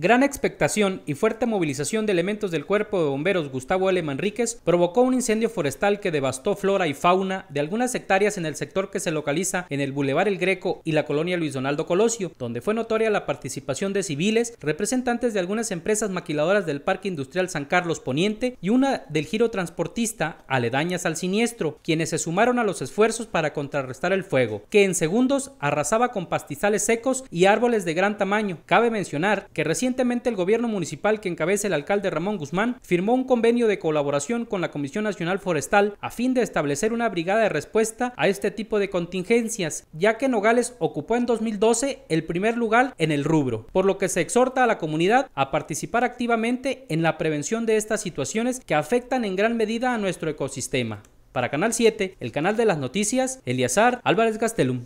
Gran expectación y fuerte movilización de elementos del Cuerpo de Bomberos Gustavo L. Manríquez provocó un incendio forestal que devastó flora y fauna de algunas hectáreas en el sector que se localiza en el Boulevard El Greco y la colonia Luis Donaldo Colosio, donde fue notoria la participación de civiles, representantes de algunas empresas maquiladoras del Parque Industrial San Carlos Poniente y una del giro transportista aledañas al siniestro, quienes se sumaron a los esfuerzos para contrarrestar el fuego, que en segundos arrasaba con pastizales secos y árboles de gran tamaño. Cabe mencionar que recién Recientemente el gobierno municipal que encabeza el alcalde Ramón Guzmán firmó un convenio de colaboración con la Comisión Nacional Forestal a fin de establecer una brigada de respuesta a este tipo de contingencias, ya que Nogales ocupó en 2012 el primer lugar en el rubro, por lo que se exhorta a la comunidad a participar activamente en la prevención de estas situaciones que afectan en gran medida a nuestro ecosistema. Para Canal 7, el canal de las noticias, Eliazar Álvarez Gastelum.